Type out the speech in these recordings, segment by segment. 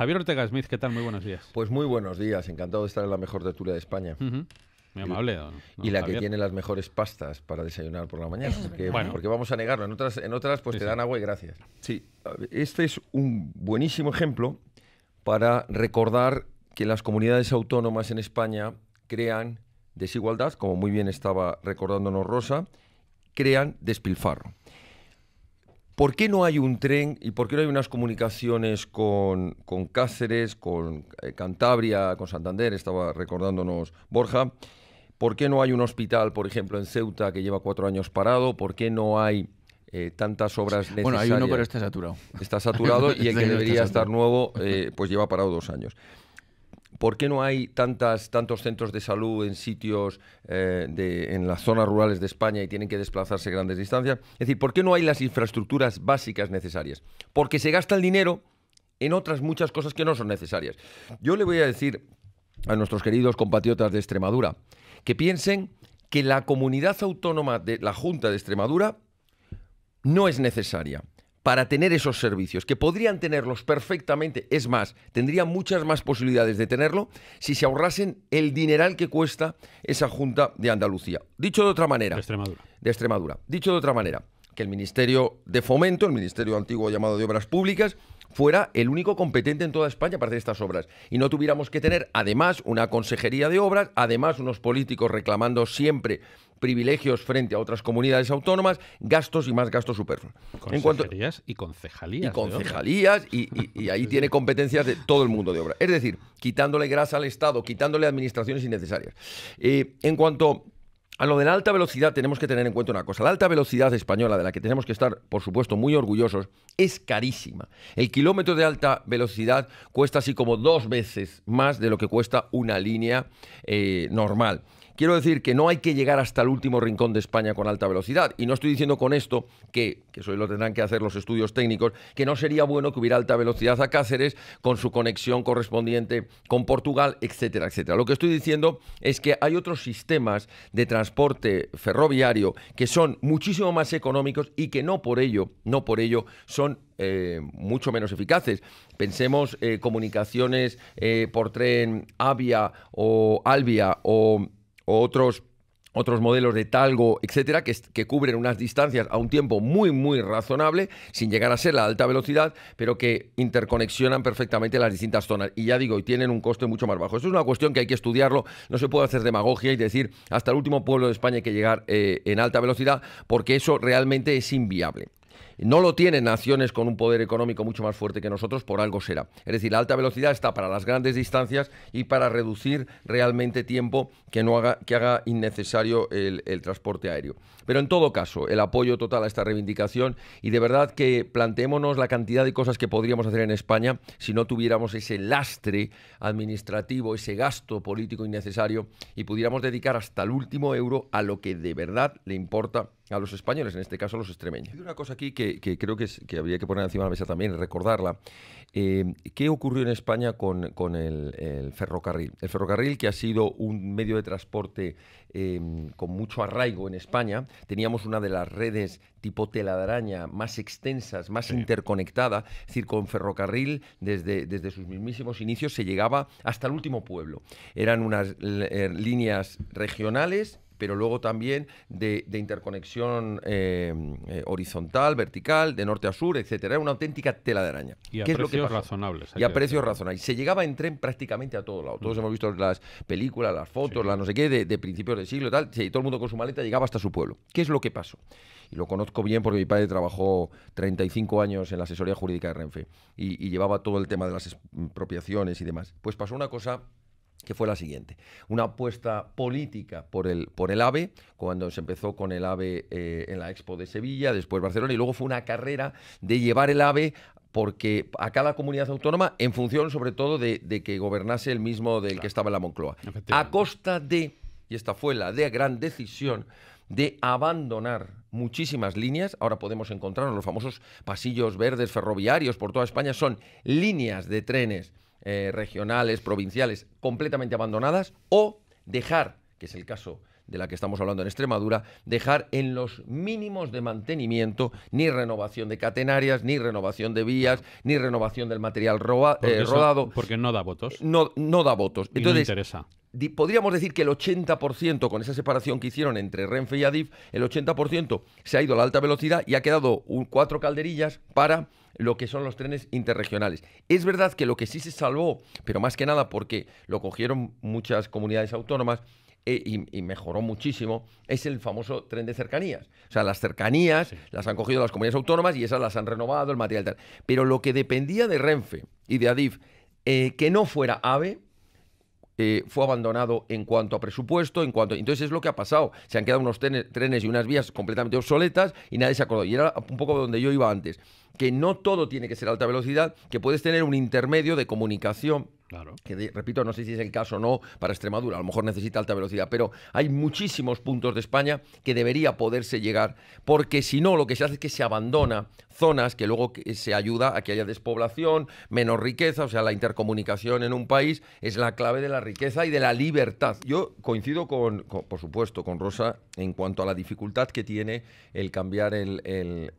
Javier Ortega Smith, ¿qué tal? Muy buenos días. Pues muy buenos días, encantado de estar en la mejor tertulia de España. Muy amable. y la que tiene las mejores pastas para desayunar por la mañana. Porque, bueno. porque vamos a negarlo. En otras, en otras pues te dan agua y gracias. Sí, este es un buenísimo ejemplo para recordar que las comunidades autónomas en España crean desigualdad, como muy bien estaba recordándonos Rosa, crean despilfarro. ¿Por qué no hay un tren y por qué no hay unas comunicaciones con, con Cáceres, con eh, Cantabria, con Santander? Estaba recordándonos Borja. ¿Por qué no hay un hospital, por ejemplo, en Ceuta que lleva cuatro años parado? ¿por qué no hay eh, tantas obras necesarias. Bueno, hay uno, pero está saturado. Está saturado y el que debería estar nuevo, eh, pues lleva parado dos años. ¿Por qué no hay tantas, tantos centros de salud en sitios, eh, de, en las zonas rurales de España y tienen que desplazarse grandes distancias? Es decir, ¿por qué no hay las infraestructuras básicas necesarias? Porque se gasta el dinero en otras muchas cosas que no son necesarias. Yo le voy a decir a nuestros queridos compatriotas de Extremadura que piensen que la comunidad autónoma de la Junta de Extremadura no es necesaria para tener esos servicios, que podrían tenerlos perfectamente, es más, tendrían muchas más posibilidades de tenerlo si se ahorrasen el dineral que cuesta esa Junta de Andalucía. Dicho de otra manera. De Extremadura. De Extremadura. Dicho de otra manera, que el Ministerio de Fomento, el Ministerio antiguo llamado de Obras Públicas, fuera el único competente en toda España para hacer estas obras. Y no tuviéramos que tener, además, una consejería de obras, además, unos políticos reclamando siempre privilegios frente a otras comunidades autónomas, gastos y más gastos superfluos. En y concejalías. Y concejalías, y, ahí tiene competencias de todo el mundo de obra. Es decir, quitándole grasa al Estado, quitándole administraciones innecesarias. Eh, en cuanto a lo de la alta velocidad tenemos que tener en cuenta una cosa. La alta velocidad española, de la que tenemos que estar, por supuesto, muy orgullosos, es carísima. El kilómetro de alta velocidad cuesta así como dos veces más de lo que cuesta una línea eh, normal. Quiero decir que no hay que llegar hasta el último rincón de España con alta velocidad. Y no estoy diciendo con esto que, eso lo tendrán que hacer los estudios técnicos, que no sería bueno que hubiera alta velocidad a Cáceres con su conexión correspondiente con Portugal, etcétera, etcétera. Lo que estoy diciendo es que hay otros sistemas de transporte ferroviario que son muchísimo más económicos y que no por ello, no por ello, son eh, mucho menos eficaces. Pensemos eh, comunicaciones eh, por tren Avia o Albia o otros, otros modelos de talgo, etcétera, que, cubren unas distancias a un tiempo muy, muy razonable, sin llegar a ser la alta velocidad, pero que interconexionan perfectamente las distintas zonas. Y ya digo, y tienen un coste mucho más bajo. eso es una cuestión que hay que estudiarlo. No se puede hacer demagogia y decir hasta el último pueblo de España hay que llegar eh, en alta velocidad, porque eso realmente es inviable no lo tienen naciones con un poder económico mucho más fuerte que nosotros, por algo será. Es decir, la alta velocidad está para las grandes distancias y para reducir realmente tiempo que, no haga, que haga innecesario el, el transporte aéreo. Pero en todo caso, el apoyo total a esta reivindicación y de verdad que planteémonos la cantidad de cosas que podríamos hacer en España si no tuviéramos ese lastre administrativo, ese gasto político innecesario y pudiéramos dedicar hasta el último euro a lo que de verdad le importa a los españoles, en este caso a los extremeños. Hay una cosa aquí que, creo que, que, habría que poner encima de la mesa también, recordarla. Eh, ¿Qué ocurrió en España con, el, ferrocarril? El ferrocarril, que ha sido un medio de transporte em, con mucho arraigo en España, teníamos una de las redes tipo telaraña, más extensas, más interconectada, es decir, con ferrocarril desde, desde sus mismísimos inicios se llegaba hasta el último pueblo. Eran unas eh, líneas regionales pero luego también de, interconexión eh, eh, horizontal, vertical, de norte a sur, etcétera. Era una auténtica tela de araña. Y a precios razonables. Y a precios razonables. Se llegaba en tren prácticamente a todo lado. Todos mm. hemos visto las películas, las fotos, la no sé qué, de, principios del siglo y tal. Sí, todo el mundo con su maleta llegaba hasta su pueblo. ¿Qué es lo que pasó? y lo conozco bien porque mi padre trabajó 35 años en la asesoría jurídica de Renfe y, y, llevaba todo el tema de las expropiaciones y demás. Pues pasó una cosa que fue la siguiente. Una apuesta política por el, por el AVE, cuando se empezó con el AVE eh, en la Expo de Sevilla, después Barcelona, y luego fue una carrera de llevar el AVE porque a cada comunidad autónoma, en función sobre todo de, que gobernase el mismo del que estaba en la Moncloa. A costa de, y esta fue la de gran decisión, de abandonar muchísimas líneas. Ahora podemos encontrar los famosos pasillos verdes ferroviarios por toda España. Son líneas de trenes eh, regionales, provinciales, completamente abandonadas, o dejar, que es el caso de la que estamos hablando en Extremadura, dejar en los mínimos de mantenimiento ni renovación de catenarias, ni renovación de vías, ni renovación del material eh, rodado. porque no da votos. No, no da votos. Entonces, no interesa. Podríamos decir que el 80%, con esa separación que hicieron entre Renfe y Adif, el 80% se ha ido a la alta velocidad y ha quedado cuatro calderillas para lo que son los trenes interregionales. Es verdad que lo que sí se salvó, pero más que nada porque lo cogieron muchas comunidades autónomas, eh, y, mejoró muchísimo, es el famoso tren de cercanías. O sea, las cercanías las han cogido las comunidades autónomas y esas las han renovado, el material tal. Pero lo que dependía de Renfe y de Adif, eh, que no fuera AVE, eh, fue abandonado en cuanto a presupuesto, en cuanto... Entonces es lo que ha pasado. Se han quedado unos trenes y unas vías completamente obsoletas y nadie se acordó. Y era un poco donde yo iba antes, que no todo tiene que ser alta velocidad, que puedes tener un intermedio de comunicación que repito, no sé si es el caso o no para Extremadura, a lo mejor necesita alta velocidad, pero hay muchísimos puntos de España que debería poderse llegar, porque si no, lo que se hace es que se abandona zonas que luego se ayuda a que haya despoblación, menos riqueza, o sea, la intercomunicación en un país es la clave de la riqueza y de la libertad. Yo coincido con, por supuesto, con Rosa en cuanto a la dificultad que tiene el cambiar el,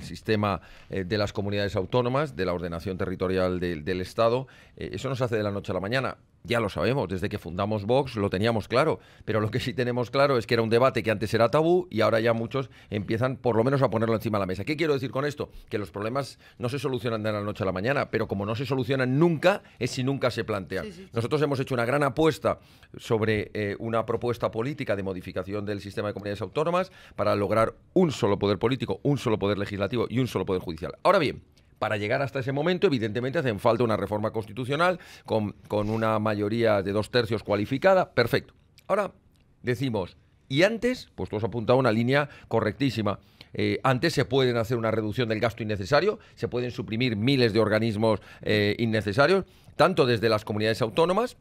sistema eh, de las comunidades autónomas, de la ordenación territorial del Estado, eh, eso no se hace de la noche a la mañana. Ya lo sabemos, desde que fundamos Vox lo teníamos claro, pero lo que sí tenemos claro es que era un debate que antes era tabú y ahora ya muchos empiezan por lo menos a ponerlo encima de la mesa. ¿Qué quiero decir con esto? Que los problemas no se solucionan de la noche a la mañana, pero como no se solucionan nunca, es si nunca se plantean. Nosotros hemos hecho una gran apuesta sobre eh, una propuesta política de modificación del sistema de comunidades autónomas para lograr un solo poder político, un solo poder legislativo y un solo poder judicial. Ahora bien, para llegar hasta ese momento, evidentemente, hacen falta una reforma constitucional con, una mayoría de dos tercios cualificada. Perfecto. Ahora decimos, y antes, pues tú has apuntado una línea correctísima. Eh, antes se pueden hacer una reducción del gasto innecesario, se pueden suprimir miles de organismos eh, innecesarios, tanto desde las comunidades autónomas,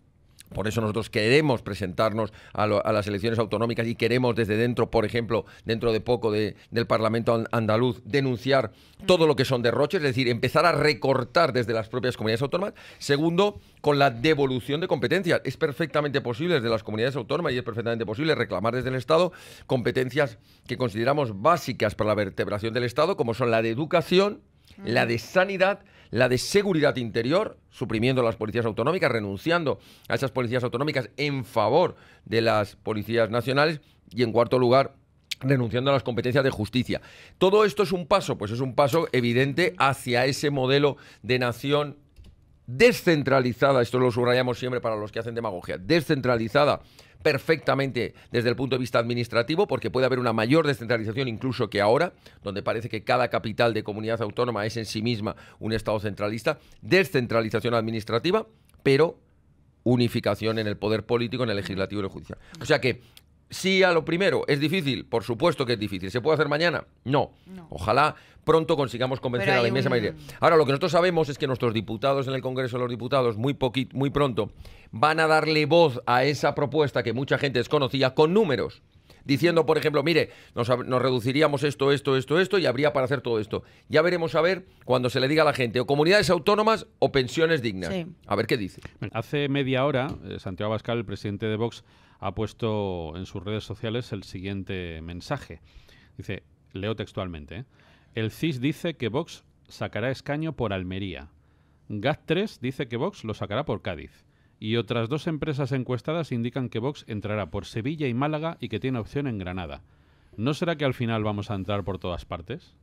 por eso nosotros queremos presentarnos a, las elecciones autonómicas y queremos desde dentro, por ejemplo, dentro de poco del Parlamento andaluz, denunciar todo lo que son derroches, es decir, empezar a recortar desde las propias comunidades autónomas. Segundo, con la devolución de competencias. Es perfectamente posible desde las comunidades autónomas y es perfectamente posible reclamar desde el Estado competencias que consideramos básicas para la vertebración del Estado, como son la de educación, la de sanidad, la de seguridad interior, suprimiendo las policías autonómicas, renunciando a esas policías autonómicas en favor de las policías nacionales y en cuarto lugar renunciando a las competencias de justicia. Todo esto es un paso, pues es un paso evidente hacia ese modelo de nación descentralizada, esto lo subrayamos siempre para los que hacen demagogia, descentralizada perfectamente desde el punto de vista administrativo, porque puede haber una mayor descentralización incluso que ahora, donde parece que cada capital de comunidad autónoma es en sí misma un Estado centralista, descentralización administrativa, pero unificación en el poder político, en el legislativo y en el judicial. O sea que Sí, a lo primero. ¿Es difícil? Por supuesto que es difícil. ¿Se puede hacer mañana? No. Ojalá pronto consigamos convencer a la inmensa mayoría. Ahora, lo que nosotros sabemos es que nuestros diputados en el Congreso de los Diputados, muy, muy pronto, van a darle voz a esa propuesta que mucha gente desconocía con números. Diciendo, por ejemplo, mire, nos, reduciríamos esto, esto, esto, esto y habría para hacer todo esto. Ya veremos a ver cuando se le diga a la gente o comunidades autónomas o pensiones dignas. A ver qué dice. Hace media hora, eh, Santiago Abascal, el presidente de Vox, ha puesto en sus redes sociales el siguiente mensaje. Dice, leo textualmente, ¿eh? el CIS dice que Vox sacará escaño por Almería. GAT3 dice que Vox lo sacará por Cádiz. Y otras dos empresas encuestadas indican que Vox entrará por Sevilla y Málaga y que tiene opción en Granada. ¿No será que al final vamos a entrar por todas partes?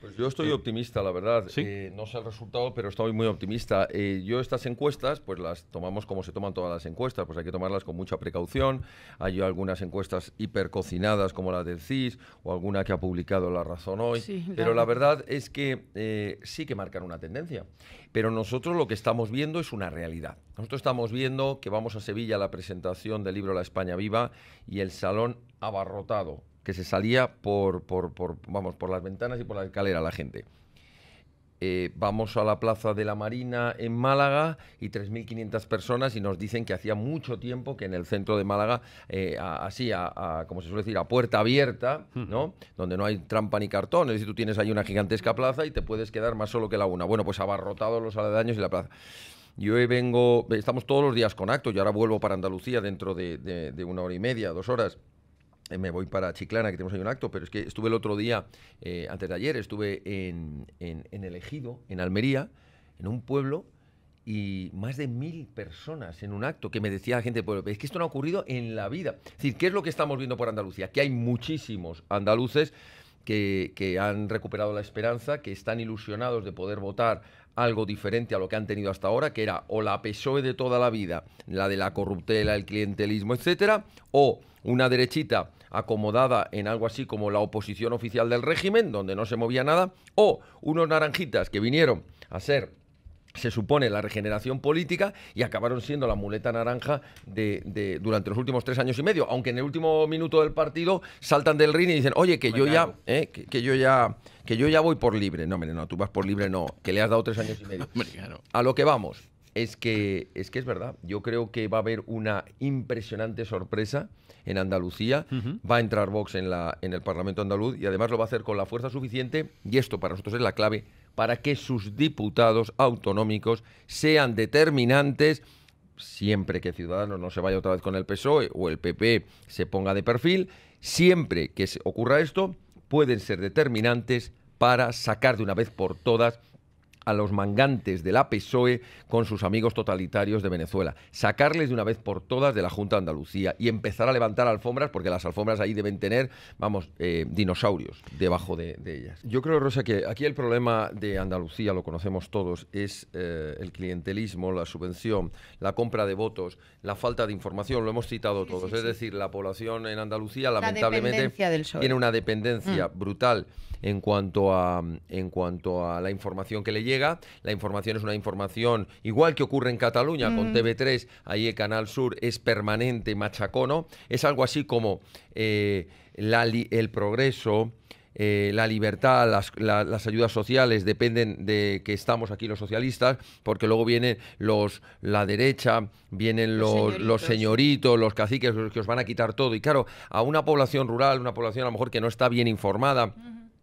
Pues yo estoy eh, optimista, la verdad. Eh, no sé el resultado, pero estoy muy optimista. Eh, yo estas encuestas, pues las tomamos como se toman todas las encuestas, pues hay que tomarlas con mucha precaución. Hay algunas encuestas hipercocinadas como la del CIS o alguna que ha publicado La Razón hoy, pero la verdad es que sí que marcan una tendencia. Pero nosotros lo que estamos viendo es una realidad. Nosotros estamos viendo que vamos a Sevilla a la presentación del libro La España Viva y el salón abarrotado que se salía por, por, vamos, por las ventanas y por la escalera la gente. Eh, vamos a la Plaza de la Marina en Málaga y 3.500 personas y nos dicen que hacía mucho tiempo que en el centro de Málaga, eh, así, como se suele decir, a puerta abierta, hmm. ¿no? Donde no hay trampa ni cartón, es decir, tú tienes ahí una gigantesca plaza y te puedes quedar más solo que la una. Bueno, pues abarrotados los aledaños y la plaza. Yo hoy vengo, estamos todos los días con acto, yo ahora vuelvo para Andalucía dentro de una hora y media, dos horas. Eh, me voy para Chiclana, que tenemos ahí un acto, pero es que estuve el otro día, eh, antes de ayer, estuve en, en, en, el Ejido, en Almería, en un pueblo, y más de mil personas en un acto que me decía la gente del pueblo, es que esto no ha ocurrido en la vida. Es decir, ¿qué es lo que estamos viendo por Andalucía? Que hay muchísimos andaluces que, que han recuperado la esperanza, que están ilusionados de poder votar algo diferente a lo que han tenido hasta ahora, que era o la PSOE de toda la vida, la de la corruptela, el clientelismo, etcétera, o una derechita acomodada en algo así como la oposición oficial del régimen, donde no se movía nada, o unos naranjitas que vinieron a ser se supone la regeneración política y acabaron siendo la muleta naranja de, durante los últimos tres años y medio, aunque en el último minuto del partido saltan del ring y dicen, oye, que yo ya, eh, que, yo ya, que yo ya voy por libre. No, me no, tú vas por libre, no, que le has dado tres años y medio. A lo que vamos es que, es que es verdad. Yo creo que va a haber una impresionante sorpresa en Andalucía. Va a entrar Vox en, la, en el Parlamento andaluz y además lo va a hacer con la fuerza suficiente. Y esto para nosotros es la clave para que sus diputados autonómicos sean determinantes siempre que Ciudadanos no se vaya otra vez con el PSOE o el PP se ponga de perfil, siempre que ocurra esto, pueden ser determinantes para sacar de una vez por todas a los mangantes de la PSOE con sus amigos totalitarios de Venezuela, sacarles de una vez por todas de la Junta de Andalucía y empezar a levantar alfombras, porque las alfombras ahí deben tener, vamos, eh, dinosaurios debajo de, ellas. Yo creo, Rosa, que aquí el problema de Andalucía, lo conocemos todos, es eh, el clientelismo, la subvención, la compra de votos, la falta de información, lo hemos citado todos. es decir, la población en Andalucía, lamentablemente, tiene una dependencia mm. brutal en cuanto, a, en cuanto a la información que le llega la información es una información, igual que ocurre en Cataluña con mm. TV3, ahí el Canal Sur es permanente, machacono. Es algo así como eh, el progreso, eh, la libertad, las, ayudas sociales dependen de que estamos aquí los socialistas, porque luego vienen los la derecha, vienen los, señoritos. los, caciques, los que os van a quitar todo. Y claro, a una población rural, una población a lo mejor que no está bien informada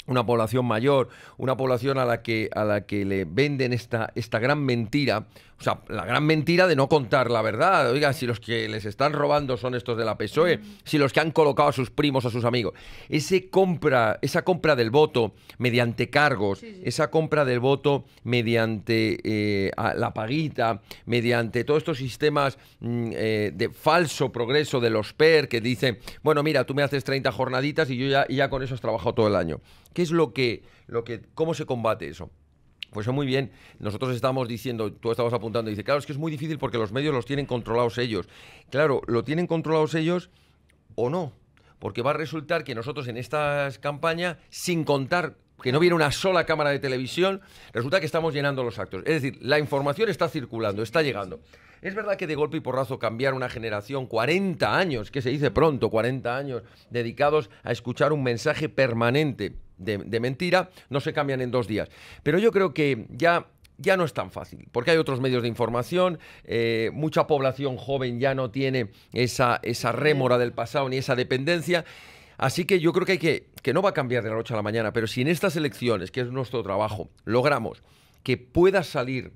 una población mayor, una población a la que, a la que le venden esta, esta gran mentira o sea, la gran mentira de no contar la verdad. Oiga, si los que les están robando son estos de la PSOE, si los que han colocado a sus primos, a sus amigos. Ese compra, esa compra del voto mediante cargos, esa compra del voto mediante eh, la paguita, mediante todos estos sistemas mm, eh, de falso progreso de los PER que dicen, bueno, mira, tú me haces 30 jornaditas y yo ya, ya con eso has trabajado todo el año. ¿Qué es lo que, lo que, cómo se combate eso? Pues muy bien. Nosotros estamos diciendo, tú estamos apuntando, y dice, claro, es que es muy difícil porque los medios los tienen controlados ellos. Claro, lo tienen controlados ellos o no, porque va a resultar que nosotros en esta campaña, sin contar que no viene una sola cámara de televisión, resulta que estamos llenando los actos. Es decir, la información está circulando, está llegando. Es verdad que de golpe y porrazo cambiar una generación, 40 años, que se dice pronto, 40 años, dedicados a escuchar un mensaje permanente de, mentira, no se cambian en dos días. Pero yo creo que ya ya no es tan fácil, porque hay otros medios de información, eh, mucha población joven ya no tiene esa, esa rémora del pasado ni esa dependencia. Así que yo creo que hay que, que no va a cambiar de la noche a la mañana, pero si en estas elecciones, que es nuestro trabajo, logramos que pueda salir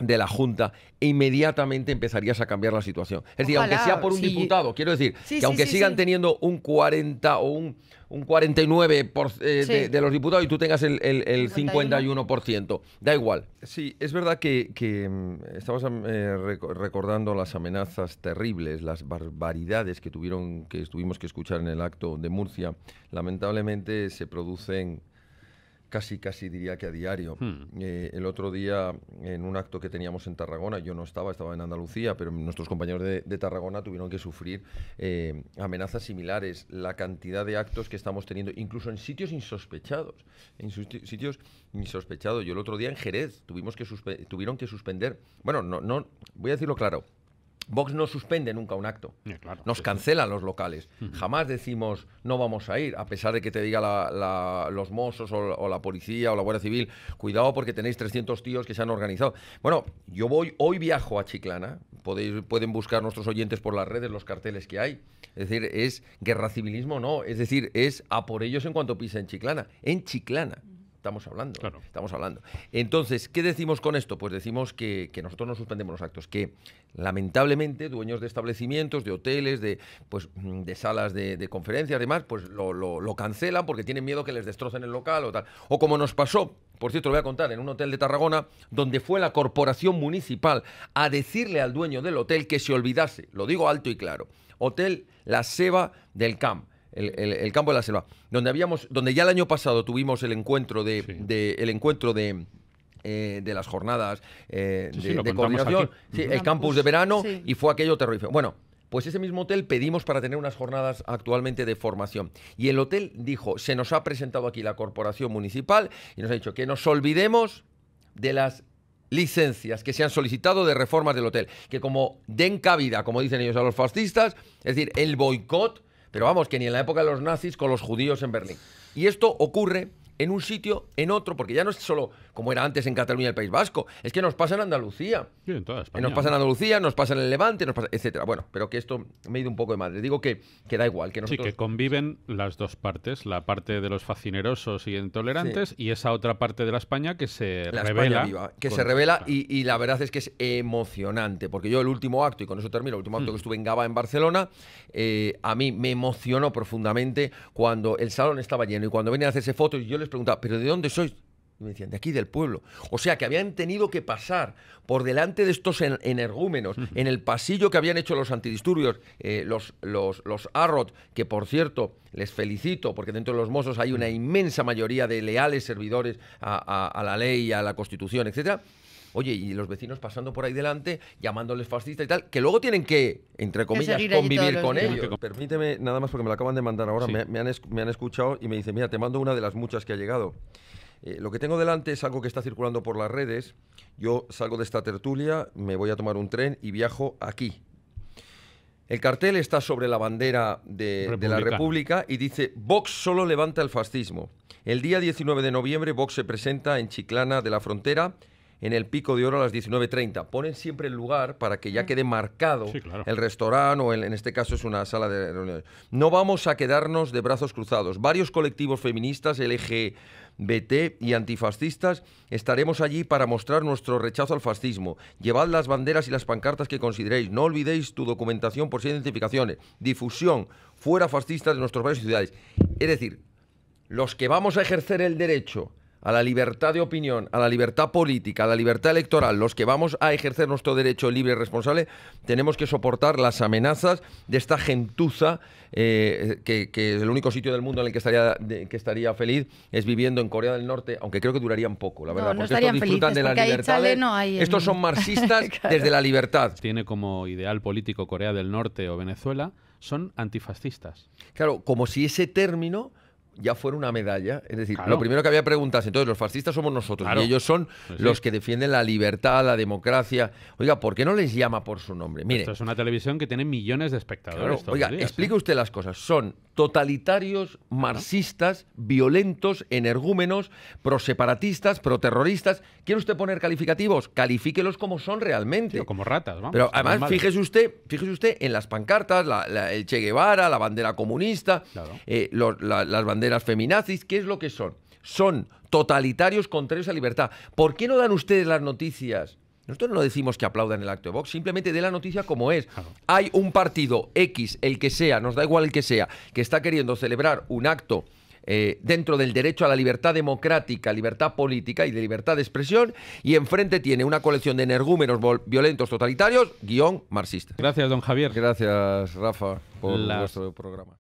de la Junta e inmediatamente empezarías a cambiar la situación. Es decir, aunque sea por un diputado, quiero decir, que aunque sigan teniendo un 40 o un, un 49 eh, de, los diputados y tú tengas el, el, 51%, da igual. Sí, es verdad que, que mm, estamos mm, eh, recordando las amenazas terribles, las barbaridades que, tuvieron, que tuvimos que escuchar en el acto de Murcia. Lamentablemente se producen casi, casi diría que a diario. Hmm. Eh, el otro día, en un acto que teníamos en Tarragona, yo no estaba, estaba en Andalucía, pero nuestros compañeros de, Tarragona tuvieron que sufrir eh, amenazas similares. La cantidad de actos que estamos teniendo, incluso en sitios insospechados, en sitios insospechados. Yo el otro día en Jerez tuvimos que tuvieron que suspender, bueno, no, no, voy a decirlo claro, Vox no suspende nunca un acto. Nos cancelan los locales. Jamás decimos no vamos a ir, a pesar de que te diga los mozos o, la policía o la Guardia Civil, cuidado porque tenéis 300 tíos que se han organizado. Bueno, yo voy, hoy viajo a Chiclana, Podéis, pueden buscar nuestros oyentes por las redes los carteles que hay. Es decir, es guerra civilismo, no, es decir, es a por ellos en cuanto pisa en Chiclana, en Chiclana estamos hablando. Claro. Estamos hablando. Entonces, ¿qué decimos con esto? Pues decimos que, nosotros no suspendemos los actos, que lamentablemente dueños de establecimientos, de hoteles, de, pues, mm, de salas de, conferencias, demás, pues lo, lo, cancelan porque tienen miedo que les destrocen el local o tal. O como nos pasó, por cierto, lo voy a contar, en un hotel de Tarragona, donde fue la corporación municipal a decirle al dueño del hotel que se olvidase, lo digo alto y claro, Hotel La Seba del Camp el, campo de la selva, donde habíamos, donde ya el año pasado tuvimos el encuentro de, el encuentro de, eh, las jornadas eh, de, coordinación, el campus de verano y fue aquello terrorífico. Bueno, pues ese mismo hotel pedimos para tener unas jornadas actualmente de formación. Y el hotel dijo, se nos ha presentado aquí la corporación municipal y nos ha dicho que nos olvidemos de las licencias que se han solicitado de reformas del hotel, que como den cabida, como dicen ellos a los fascistas, es decir, el boicot pero vamos, que ni en la época de los nazis con los judíos en Berlín. Y esto ocurre en un sitio, en otro, porque ya no es solo como era antes en Cataluña y el País Vasco, es que nos pasa en Andalucía. Sí, en toda España, nos pasa en Andalucía, nos pasa en el Levante, nos etcétera. Bueno, pero que esto me ha ido un poco de madre. Digo que, que da igual. Que Sí, que conviven las dos partes, la parte de los facinerosos y intolerantes y esa otra parte de la España que se revela. que se revela y, la verdad es que es emocionante, porque yo el último acto, y con eso termino, el último acto mm. que estuve en Gaba en Barcelona, eh, a mí me emocionó profundamente cuando el salón estaba lleno y cuando venían a hacerse fotos y yo les preguntaba, ¿pero de dónde sois? me decían, de aquí, del pueblo. O sea, que habían tenido que pasar por delante de estos energúmenos, en el pasillo que habían hecho los antidisturbios, eh, los, los, que por cierto, les felicito, porque dentro de los mozos hay una inmensa mayoría de leales servidores a, la ley, a la Constitución, etcétera Oye, y los vecinos pasando por ahí delante, llamándoles fascistas y tal, que luego tienen que, entre comillas, convivir con él. ellos. Permíteme, nada más porque me lo acaban de mandar ahora, me, han, escuchado y me dicen, mira, te mando una de las muchas que ha llegado. Eh, lo que tengo delante es algo que está circulando por las redes. Yo salgo de esta tertulia, me voy a tomar un tren y viajo aquí. El cartel está sobre la bandera de, de la República y dice, Vox solo levanta el fascismo. El día 19 de noviembre, Vox se presenta en Chiclana de la Frontera en el Pico de Oro a las 19.30. Ponen siempre el lugar para que ya mm. quede marcado el restaurante o en este caso es una sala de reuniones. No vamos a quedarnos de brazos cruzados. Varios colectivos feministas, LGBT y antifascistas estaremos allí para mostrar nuestro rechazo al fascismo. Llevad las banderas y las pancartas que consideréis. No olvidéis tu documentación por si hay identificaciones. Difusión fuera fascista de nuestros barrios y ciudades. Es decir, los que vamos a ejercer el derecho a la libertad de opinión, a la libertad política, a la libertad electoral, los que vamos a ejercer nuestro derecho libre y responsable, tenemos que soportar las amenazas de esta gentuza, eh, que, es el único sitio del mundo en el que estaría, feliz, es viviendo en Corea del Norte, aunque creo que duraría un poco, la verdad, porque estos disfrutan de la libertad. estos son marxistas desde la libertad. Tiene como ideal político Corea del Norte o Venezuela, son antifascistas. Claro, como si ese término ya fuera una medalla. Es decir, lo primero que había preguntas, entonces los fascistas somos nosotros y ellos son los que defienden la libertad, la democracia. Oiga, ¿por qué no les llama por su nombre? Esto es una televisión que tiene millones de espectadores. oiga, explique ¿eh? usted las cosas. Son totalitarios, marxistas, violentos, energúmenos, proseparatistas, proterroristas. ¿Quiere usted poner calificativos? Califíquelos como son realmente. como ratas, vamos. Pero además, fíjese usted, fíjese usted en las pancartas, el Che Guevara, la bandera comunista, eh, las banderas las feminazis, ¿qué es lo que son? Son totalitarios contrarios a libertad. ¿Por qué no dan ustedes las noticias? Nosotros no decimos que aplaudan el acto de Vox, simplemente de la noticia como es. Hay un partido X, el que sea, nos da igual el que sea, que está queriendo celebrar un acto eh, dentro del derecho a la libertad democrática, libertad política y de libertad de expresión, y enfrente tiene una colección de energúmenos violentos totalitarios, guión marxista. Gracias, don Javier. Gracias, Rafa, por Las... vuestro programa.